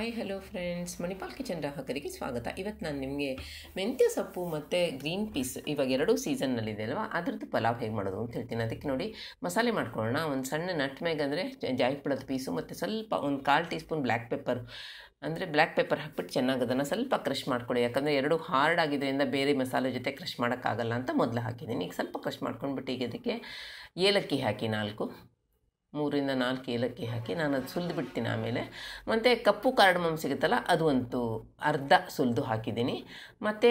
hi hello friends Manipal kitchen ಗ್ರಾಹಕರಿಗೆ ಸ್ವಾಗತ ಇವತ್ತು ನಾನು ನಿಮಗೆ ಮೆಂತ್ಯ ಸೊಪ್ಪು ಮತ್ತು ಗ್ರೀನ್ ಪೀಸ್ ಇವಾಗ ಎರಡೂ ಸೀಸನ್ನಲ್ಲಿದೆ ಅಲ್ವಾ ಅದರದ್ದು ಪಲಾವ್ ಹೇಗೆ ಮಾಡೋದು ಅಂತ ಹೇಳ್ತೀನಿ ಅದಕ್ಕೆ ನೋಡಿ ಮಸಾಲೆ ಮಾಡ್ಕೊಳ್ಳೋಣ ಒಂದು ಸಣ್ಣ ನಟ್ ಅಂದರೆ ಜಾಯಿಪುಳದ ಪೀಸು ಮತ್ತು ಸ್ವಲ್ಪ ಒಂದು ಕಾಲು ಟೀ ಸ್ಪೂನ್ ಬ್ಲ್ಯಾಕ್ ಪೆಪ್ಪರ್ ಅಂದರೆ ಬ್ಲ್ಯಾಕ್ ಪೆಪ್ಪರ್ ಹಾಕ್ಬಿಟ್ಟು ಚೆನ್ನಾಗಿ ಅದನ್ನು ಸ್ವಲ್ಪ ಕ್ರಷ್ ಮಾಡ್ಕೊಳ್ಳಿ ಯಾಕಂದರೆ ಎರಡು ಹಾರ್ಡ್ ಆಗಿದ್ದರಿಂದ ಬೇರೆ ಮಸಾಲೆ ಜೊತೆ ಕ್ರಷ್ ಮಾಡೋಕ್ಕಾಗಲ್ಲ ಅಂತ ಮೊದಲು ಹಾಕಿದ್ದೀನಿ ಈಗ ಸ್ವಲ್ಪ ಕ್ರಷ್ ಮಾಡ್ಕೊಂಡ್ಬಿಟ್ಟು ಈಗ ಅದಕ್ಕೆ ಏಲಕ್ಕಿ ಹಾಕಿ ನಾಲ್ಕು ಮೂರಿಂದ ನಾಲ್ಕು ಏಲಕ್ಕಿ ಹಾಕಿ ನಾನು ಅದು ಸುಲಿದು ಬಿಡ್ತೀನಿ ಆಮೇಲೆ ಮತ್ತು ಕಪ್ಪು ಕಾರ್ಡಮಮ್ ಸಿಗುತ್ತಲ್ಲ ಅದು ಒಂದು ಅರ್ಧ ಸುಲಿದು ಹಾಕಿದ್ದೀನಿ ಮತ್ತು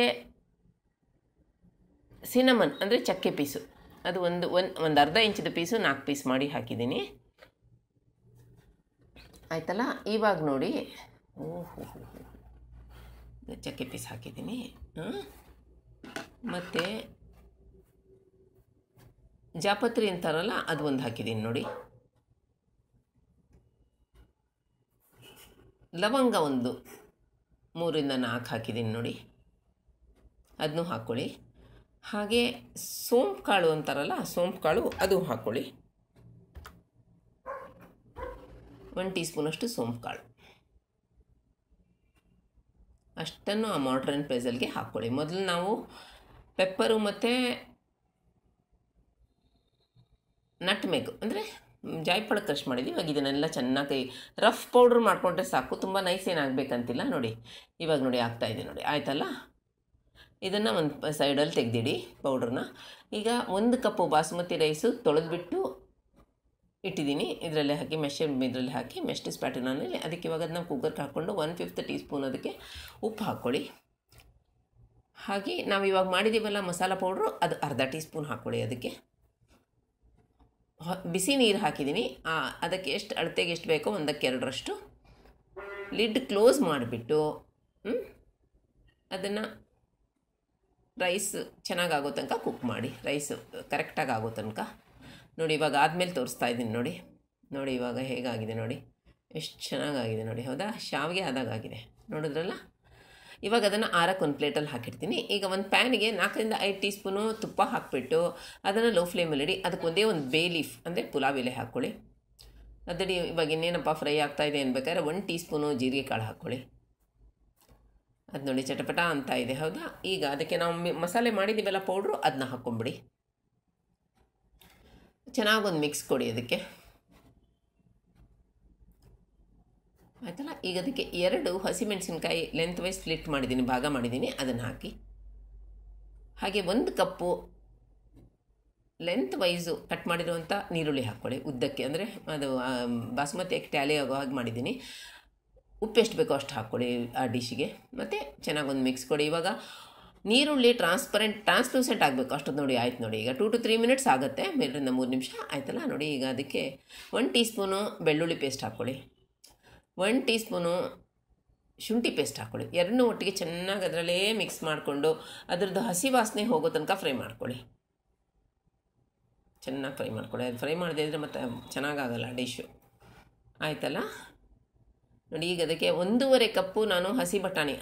ಸಿನಮನ್ ಅಂದರೆ ಚಕ್ಕೆ ಪೀಸು ಅದು ಒಂದು ಒಂದು ಒಂದು ಅರ್ಧ ಇಂಚಿದ ಪೀಸು ನಾಲ್ಕು ಪೀಸ್ ಮಾಡಿ ಹಾಕಿದ್ದೀನಿ ಆಯ್ತಲ್ಲ ಇವಾಗ ನೋಡಿ ಓಹೋ ಚಕ್ಕೆ ಪೀಸ್ ಹಾಕಿದ್ದೀನಿ ಮತ್ತು ಜಾಪತ್ರಿ ಅಂತಾರಲ್ಲ ಅದು ಒಂದು ಹಾಕಿದ್ದೀನಿ ನೋಡಿ ಲವಂಗ ಒಂದು ಮೂರಿಂದ ನಾಲ್ಕು ಹಾಕಿದ್ದೀನಿ ನೋಡಿ ಅದನ್ನು ಹಾಕ್ಕೊಳ್ಳಿ ಹಾಗೆ ಸೋಂಪು ಕಾಳು ಅಂತಾರಲ್ಲ ಸೋಂಪು ಕಾಳು ಅದು ಹಾಕ್ಕೊಳ್ಳಿ ಒನ್ ಟೀ ಸ್ಪೂನಷ್ಟು ಸೋಂಪು ಕಾಳು ಅಷ್ಟನ್ನು ಆ ಮಾಡ್ರನ್ ಪ್ರೈಸಲ್ಲಿಗೆ ಹಾಕ್ಕೊಳ್ಳಿ ಮೊದಲು ನಾವು ಪೆಪ್ಪರು ಮತ್ತು ನಟ್ಮೆಗ್ ಅಂದರೆ ಜಾಯ್ಫಳ ಕ್ರಶ್ ಮಾಡಿದ್ವಿ ಇವಾಗ ಇದನ್ನೆಲ್ಲ ಚೆನ್ನಾಗಿ ರಫ್ ಪೌಡ್ರ್ ಮಾಡಿಕೊಂಡ್ರೆ ಸಾಕು ತುಂಬ ನೈಸ್ ಏನಾಗಬೇಕಂತಿಲ್ಲ ನೋಡಿ ಇವಾಗ ನೋಡಿ ಆಗ್ತಾಯಿದೆ ನೋಡಿ ಆಯಿತಲ್ಲ ಇದನ್ನು ಒಂದು ಸೈಡಲ್ಲಿ ತೆಗೆದಿಡಿ ಪೌಡ್ರನ್ನ ಈಗ ಒಂದು ಕಪ್ಪು ಬಾಸುಮತಿ ರೈಸು ತೊಳೆದ್ಬಿಟ್ಟು ಇಟ್ಟಿದ್ದೀನಿ ಇದರಲ್ಲಿ ಹಾಕಿ ಮೆಷೆ ಇದರಲ್ಲಿ ಹಾಕಿ ಮೆಸ್ಟ್ ಪ್ಯಾಟರ್ನಲ್ಲಿ ಅದಕ್ಕೆ ಇವಾಗ ಅದನ್ನ ಕುಕ್ಕರ್ಗೆ ಹಾಕ್ಕೊಂಡು ಒನ್ ಫಿಫ್ತ್ ಟೀ ಸ್ಪೂನ್ ಅದಕ್ಕೆ ಉಪ್ಪು ಹಾಕ್ಕೊಳ್ಳಿ ಹಾಗೆ ನಾವು ಇವಾಗ ಮಾಡಿದ್ದೀವಲ್ಲ ಮಸಾಲ ಪೌಡ್ರು ಅದು ಅರ್ಧ ಟೀ ಸ್ಪೂನ್ ಹಾಕ್ಕೊಳ್ಳಿ ಅದಕ್ಕೆ ಬಿಸಿ ನೀರು ಹಾಕಿದ್ದೀನಿ ಅದಕ್ಕೆ ಎಷ್ಟು ಅಳತೆಗೆ ಎಷ್ಟು ಬೇಕೋ ಒಂದಕ್ಕೆ ಎರಡರಷ್ಟು ಲಿಡ್ ಕ್ಲೋಸ್ ಮಾಡಿಬಿಟ್ಟು ಅದನ್ನು ರೈಸ್ ಚೆನ್ನಾಗಾಗೋ ತನಕ ಕುಕ್ ಮಾಡಿ ರೈಸ್ ಕರೆಕ್ಟಾಗಿ ಆಗೋ ತನಕ ನೋಡಿ ಇವಾಗ ಆದಮೇಲೆ ತೋರಿಸ್ತಾ ಇದ್ದೀನಿ ನೋಡಿ ನೋಡಿ ಇವಾಗ ಹೇಗಾಗಿದೆ ನೋಡಿ ಎಷ್ಟು ಚೆನ್ನಾಗಾಗಿದೆ ನೋಡಿ ಹೌದಾ ಶಾವಿಗೆ ಆಗಿದೆ ನೋಡಿದ್ರಲ್ಲ ಇವಾಗ ಅದನ್ನು ಆರಕ್ಕೆ ಒಂದು ಪ್ಲೇಟಲ್ಲಿ ಹಾಕಿರ್ತೀನಿ ಈಗ ಒಂದು ಪ್ಯಾನಿಗೆ ನಾಲ್ಕರಿಂದ ಐದು ಟೀ ಸ್ಪೂನು ತುಪ್ಪ ಹಾಕಿಬಿಟ್ಟು ಅದನ್ನು ಲೋ ಫ್ಲೇಮಲ್ಲಿ ಇಡಿ ಅದಕ್ಕೆ ಒಂದೇ ಒಂದು ಬೇ ಲೀಫ್ ಅಂದರೆ ಪುಲಾವ್ ಎಲೆ ಹಾಕ್ಕೊಳ್ಳಿ ಅದಡಿ ಇವಾಗ ಇನ್ನೇನಪ್ಪ ಫ್ರೈ ಆಗ್ತಾಯಿದೆ ಅನ್ಬೇಕಾದ್ರೆ ಒಂದು ಟೀ ಸ್ಪೂನು ಜೀರಿಗೆ ಕಾಳು ಹಾಕ್ಕೊಳ್ಳಿ ಅದು ನೋಡಿ ಚಟಪಟ ಅಂತ ಇದೆ ಹೌದಾ ಈಗ ಅದಕ್ಕೆ ನಾವು ಮಸಾಲೆ ಮಾಡಿದ್ದೀವಲ್ಲ ಪೌಡ್ರು ಅದನ್ನ ಹಾಕ್ಕೊಂಬಿಡಿ ಚೆನ್ನಾಗಿ ಒಂದು ಮಿಕ್ಸ್ ಕೊಡಿ ಅದಕ್ಕೆ ಆಯ್ತಲ್ಲ ಈಗ ಅದಕ್ಕೆ ಎರಡು ಹಸಿಮೆಣಸಿನ್ಕಾಯಿ ಲೆಂತ್ ವೈಸ್ ಸ್ಲಿಟ್ ಮಾಡಿದ್ದೀನಿ ಭಾಗ ಮಾಡಿದ್ದೀನಿ ಅದನ್ನು ಹಾಕಿ ಹಾಗೆ ಒಂದು ಕಪ್ಪು ಲೆಂತ್ ವೈಸು ಕಟ್ ಮಾಡಿರುವಂಥ ನೀರುಳ್ಳಿ ಹಾಕ್ಕೊಳ್ಳಿ ಉದ್ದಕ್ಕೆ ಅಂದರೆ ಅದು ಬಾಸುಮತಿ ಅಕ್ಕಿ ಟ್ಯಾಲಿ ಆಗೋ ಹಾಗೆ ಮಾಡಿದ್ದೀನಿ ಉಪ್ಪು ಎಷ್ಟು ಬೇಕೋ ಅಷ್ಟು ಹಾಕ್ಕೊಳ್ಳಿ ಆ ಡಿಶ್ಗೆ ಮತ್ತು ಚೆನ್ನಾಗಿ ಒಂದು ಮಿಕ್ಸ್ ಕೊಡಿ ಇವಾಗ ನೀರುಳ್ಳಿ ಟ್ರಾನ್ಸ್ಪರೆಂಟ್ ಟ್ರಾನ್ಸ್ಲೂಸೆಂಟ್ ಆಗಬೇಕು ಅಷ್ಟೊಂದು ನೋಡಿ ಆಯ್ತು ನೋಡಿ ಈಗ ಟೂ ಟು ತ್ರೀ ಮಿನಿಟ್ಸ್ ಆಗುತ್ತೆ ಮೇಲಿಂದ ಮೂರು ನಿಮಿಷ ಆಯ್ತಲ್ಲ ನೋಡಿ ಈಗ ಅದಕ್ಕೆ ಒನ್ ಟೀ ಸ್ಪೂನು ಬೆಳ್ಳುಳ್ಳಿ ಪೇಸ್ಟ್ ಹಾಕ್ಕೊಳ್ಳಿ ಒನ್ ಟೀ ಸ್ಪೂನು ಶುಂಠಿ ಪೇಸ್ಟ್ ಹಾಕ್ಕೊಳ್ಳಿ ಎರಡನ್ನೂ ಒಟ್ಟಿಗೆ ಚೆನ್ನಾಗಿ ಅದರಲ್ಲೇ ಮಿಕ್ಸ್ ಮಾಡಿಕೊಂಡು ಅದರದ್ದು ಹಸಿ ವಾಸನೆ ಹೋಗೋ ತನಕ ಫ್ರೈ ಮಾಡ್ಕೊಳ್ಳಿ ಚೆನ್ನಾಗಿ ಫ್ರೈ ಮಾಡ್ಕೊಳ್ಳಿ ಅದು ಫ್ರೈ ಮಾಡದೇ ಅಂದರೆ ಮತ್ತೆ ಚೆನ್ನಾಗಾಗಲ್ಲ ಡಿಶು ಆಯಿತಲ್ಲ ನೋಡಿ ಈಗ ಅದಕ್ಕೆ ಒಂದೂವರೆ ಕಪ್ಪು ನಾನು ಹಸಿ ಬಟಾಣಿ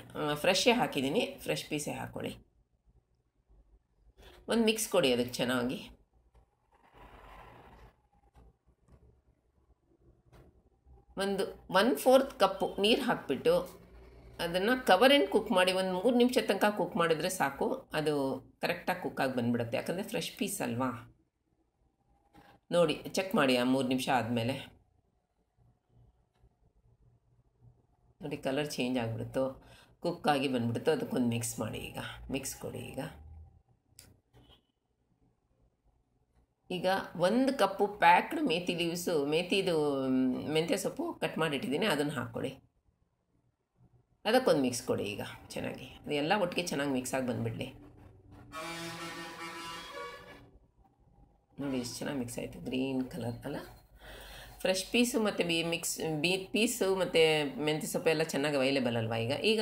ಫ್ರೆಶೇ ಹಾಕಿದ್ದೀನಿ ಫ್ರೆಶ್ ಪೀಸೇ ಹಾಕ್ಕೊಳ್ಳಿ ಒಂದು ಮಿಕ್ಸ್ ಕೊಡಿ ಅದಕ್ಕೆ ಚೆನ್ನಾಗಿ ಒಂದು ಒನ್ ಫೋರ್ತ್ ಕಪ್ಪು ನೀರು ಹಾಕಿಬಿಟ್ಟು ಅದನ್ನು ಕವರ್ ಆ್ಯಂಡ್ ಕುಕ್ ಮಾಡಿ ಒಂದು ಮೂರು ನಿಮಿಷ ತನಕ ಕುಕ್ ಮಾಡಿದ್ರೆ ಸಾಕು ಅದು ಕರೆಕ್ಟಾಗಿ ಕುಕ್ಕಾಗಿ ಬಂದ್ಬಿಡುತ್ತೆ ಯಾಕಂದರೆ ಫ್ರೆಶ್ ಪೀಸ್ ಅಲ್ವಾ ನೋಡಿ ಚೆಕ್ ಮಾಡಿ ಆ ಮೂರು ನಿಮಿಷ ಆದಮೇಲೆ ನೋಡಿ ಕಲರ್ ಚೇಂಜ್ ಆಗಿಬಿಡ್ತು ಕುಕ್ಕಾಗಿ ಬಂದುಬಿಡ್ತು ಅದಕ್ಕೊಂದು ಮಿಕ್ಸ್ ಮಾಡಿ ಈಗ ಮಿಕ್ಸ್ ಕೊಡಿ ಈಗ ಈಗ ಒಂದು ಕಪ್ಪು ಪ್ಯಾಕ್ಡ್ ಮೇಥಿ ಲೀವ್ಸು ಮೇಥಿದು ಮೆಂತ್ಯ ಸೊಪ್ಪು ಕಟ್ ಮಾಡಿಟ್ಟಿದ್ದೀನಿ ಅದನ್ನು ಹಾಕ್ಕೊಡಿ ಅದಕ್ಕೊಂದು ಮಿಕ್ಸ್ ಕೊಡಿ ಈಗ ಚೆನ್ನಾಗಿ ಅದೆಲ್ಲ ಒಟ್ಟಿಗೆ ಚೆನ್ನಾಗಿ ಮಿಕ್ಸ್ ಆಗಿ ಬಂದುಬಿಡಲಿ ನೋಡಿ ಎಷ್ಟು ಚೆನ್ನಾಗಿ ಮಿಕ್ಸ್ ಆಯಿತು ಗ್ರೀನ್ ಕಲರ್ ಅಲ್ಲ ಫ್ರೆಶ್ ಪೀಸು ಮತ್ತು ಬಿ ಮಿಕ್ಸ್ ಬಿ ಪೀಸು ಮತ್ತು ಮೆಂತ್ಯ ಸೊಪ್ಪು ಎಲ್ಲ ಚೆನ್ನಾಗಿ ಅವೈಲೇಬಲ್ ಅಲ್ವಾ ಈಗ ಈಗ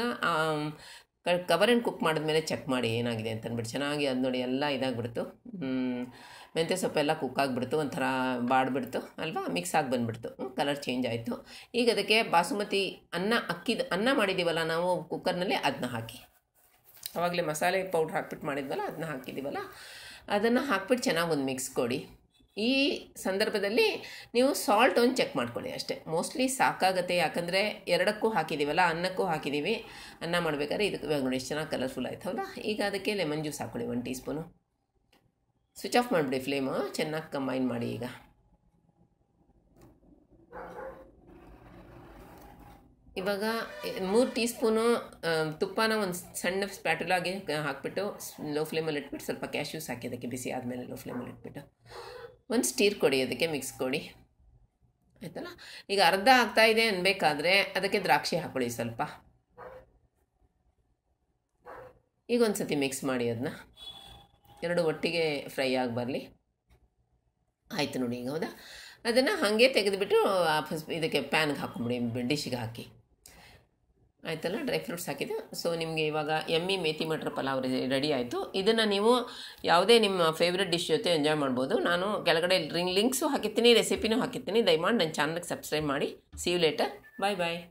ಕವರ್ ಆ್ಯಂಡ್ ಕುಕ್ ಮಾಡಿದ್ಮೇಲೆ ಚೆಕ್ ಮಾಡಿ ಏನಾಗಿದೆ ಅಂತಂದ್ಬಿಟ್ಟು ಚೆನ್ನಾಗಿ ಅದು ನೋಡಿ ಎಲ್ಲ ಇದಾಗ್ಬಿಡ್ತು ಮೆಂತ್ಯ ಸೊಪ್ಪೆಲ್ಲ ಕುಕ್ಕಾಗಿಬಿಡ್ತು ಒಂಥರ ಬಾಡ್ಬಿಡ್ತು ಅಲ್ವಾ ಮಿಕ್ಸ್ ಆಗಿ ಬಂದುಬಿಡ್ತು ಕಲರ್ ಚೇಂಜ್ ಆಯಿತು ಈಗ ಅದಕ್ಕೆ ಬಾಸುಮತಿ ಅನ್ನ ಅಕ್ಕಿದ ಅನ್ನ ಮಾಡಿದ್ದೀವಲ್ಲ ನಾವು ಕುಕ್ಕರ್ನಲ್ಲಿ ಅದನ್ನ ಹಾಕಿ ಆವಾಗಲೇ ಮಸಾಲೆ ಪೌಡ್ರ್ ಹಾಕ್ಬಿಟ್ಟು ಮಾಡಿದ್ವಲ್ಲ ಅದನ್ನ ಹಾಕಿದ್ದೀವಲ್ಲ ಅದನ್ನು ಹಾಕ್ಬಿಟ್ಟು ಚೆನ್ನಾಗಿ ಒಂದು ಮಿಕ್ಸ್ ಕೊಡಿ ಈ ಸಂದರ್ಭದಲ್ಲಿ ನೀವು ಸಾಲ್ಟ್ ಒಂದು ಚೆಕ್ ಮಾಡ್ಕೊಳ್ಳಿ ಅಷ್ಟೇ ಮೋಸ್ಟ್ಲಿ ಸಾಕಾಗತ್ತೆ ಯಾಕಂದರೆ ಎರಡಕ್ಕೂ ಹಾಕಿದ್ದೀವಲ್ಲ ಅನ್ನಕ್ಕೂ ಹಾಕಿದ್ದೀವಿ ಅನ್ನ ಮಾಡಬೇಕಾದ್ರೆ ಇದಕ್ಕೆ ನೋಡಿ ಎಷ್ಟು ಚೆನ್ನಾಗಿ ಕಲರ್ಫುಲ್ ಆಯ್ತು ಹೌದಾ ಈಗ ಅದಕ್ಕೆ ಲೆಮನ್ ಜ್ಯೂಸ್ ಹಾಕ್ಕೊಳ್ಳಿ one teaspoon switch off ಮಾಡಿಬಿಡಿ ಫ್ಲೇಮು ಚೆನ್ನಾಗಿ ಕಂಬೈನ್ ಮಾಡಿ ಈಗ ಇವಾಗ ಮೂರು ಟೀ ಸ್ಪೂನು ತುಪ್ಪನ ಒಂದು ಸಣ್ಣ ಸ್ಪ್ಯಾಟುಲಾಗಿ ಹಾಕ್ಬಿಟ್ಟು ಲೋ ಫ್ಲೇಮಲ್ಲಿ ಇಟ್ಬಿಟ್ಟು ಸ್ವಲ್ಪ ಕ್ಯಾಶ್ಯೂಸ್ ಹಾಕಿ ಅದಕ್ಕೆ ಬಿಸಿ ಆದಮೇಲೆ ಲೋ ಫ್ಲೇಮಲ್ಲಿ ಇಟ್ಬಿಟ್ಟು ಒಂದು ಸ್ಟೀರ್ ಕೊಡಿ ಅದಕ್ಕೆ ಮಿಕ್ಸ್ ಕೊಡಿ ಆಯಿತಲ್ಲ ಈಗ ಅರ್ಧ ಆಗ್ತಾಯಿದೆ ಇದೆ ಅನ್ಬೇಕಾದ್ರೆ ಅದಕ್ಕೆ ದ್ರಾಕ್ಷಿ ಹಾಕೊಳ್ಳಿ ಸ್ವಲ್ಪ ಈಗ ಒಂದು ಸತಿ ಮಿಕ್ಸ್ ಮಾಡಿ ಅದನ್ನ ಎರಡು ಒಟ್ಟಿಗೆ ಫ್ರೈ ಆಗಿ ಬರಲಿ ಆಯಿತು ನೋಡಿ ಈಗ ಹೌದಾ ಅದನ್ನು ಹಾಗೆ ತೆಗೆದುಬಿಟ್ಟು ವಾಪಸ್ ಇದಕ್ಕೆ ಪ್ಯಾನ್ಗೆ ಹಾಕೊಂಬಿಡಿ ಡಿಶ್ಗೆ ಹಾಕಿ ಆಯಿತಲ್ಲ ಡ್ರೈ ಫ್ರೂಟ್ಸ್ ಹಾಕಿದ್ದು ಸೊ ನಿಮಗೆ ಇವಾಗ ಎಮ್ಮಿ ಮೇಥಿ ಮಟ್ರ್ ಪಲಾವ್ ರೆಡಿ ಆಯಿತು ಇದನ್ನು ನೀವು ಯಾವುದೇ ನಿಮ್ಮ ಫೇವ್ರೆಟ್ ಡಿಶ್ ಜೊತೆ ಎಂಜಾಯ್ ಮಾಡ್ಬೋದು ನಾನು ಕೆಳಗಡೆ ರಿಂಗ್ ಲಿಂಕ್ಸು ಹಾಕಿರ್ತೀನಿ ರೆಸಿಪಿನೂ ಹಾಕಿರ್ತೀನಿ ದಯಮಾಡಿ ನನ್ನ ಚಾನಲ್ಗೆ ಸಬ್ಸ್ಕ್ರೈಬ್ ಮಾಡಿ see you later bye bye